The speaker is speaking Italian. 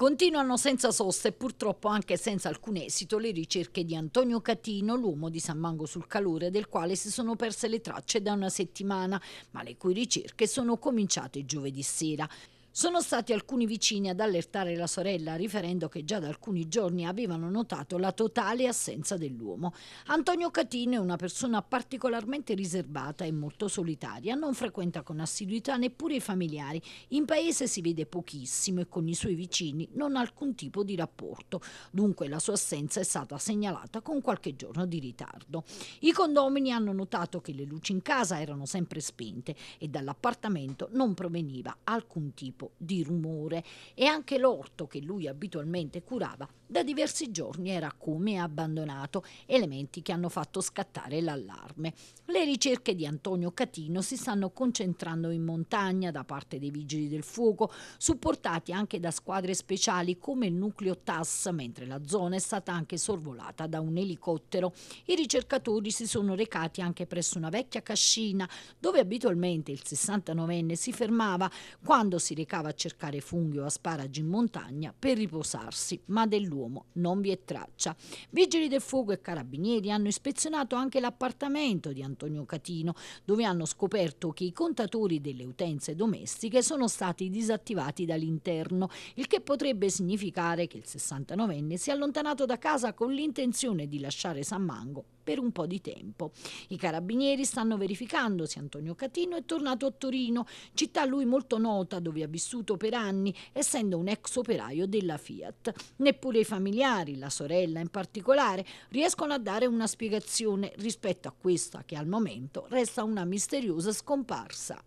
Continuano senza sosta e purtroppo anche senza alcun esito le ricerche di Antonio Catino, l'uomo di San Mango sul Calore, del quale si sono perse le tracce da una settimana, ma le cui ricerche sono cominciate giovedì sera. Sono stati alcuni vicini ad allertare la sorella, riferendo che già da alcuni giorni avevano notato la totale assenza dell'uomo. Antonio Catino è una persona particolarmente riservata e molto solitaria, non frequenta con assiduità neppure i familiari, in paese si vede pochissimo e con i suoi vicini non ha alcun tipo di rapporto, dunque la sua assenza è stata segnalata con qualche giorno di ritardo. I condomini hanno notato che le luci in casa erano sempre spente e dall'appartamento non proveniva alcun tipo tipo di rumore e anche l'orto che lui abitualmente curava da diversi giorni era come abbandonato, elementi che hanno fatto scattare l'allarme. Le ricerche di Antonio Catino si stanno concentrando in montagna da parte dei vigili del fuoco, supportati anche da squadre speciali come il nucleo TAS, mentre la zona è stata anche sorvolata da un elicottero. I ricercatori si sono recati anche presso una vecchia cascina dove abitualmente il 69enne si fermava quando si recava recava a cercare funghi o asparagi in montagna per riposarsi, ma dell'uomo non vi è traccia. Vigili del fuoco e carabinieri hanno ispezionato anche l'appartamento di Antonio Catino, dove hanno scoperto che i contatori delle utenze domestiche sono stati disattivati dall'interno, il che potrebbe significare che il 69enne si è allontanato da casa con l'intenzione di lasciare San Mango per un po' di tempo. I carabinieri stanno verificando se Antonio Catino è tornato a Torino, città lui molto nota dove ha vissuto per anni, essendo un ex operaio della Fiat. Neppure i familiari, la sorella in particolare, riescono a dare una spiegazione rispetto a questa che al momento resta una misteriosa scomparsa.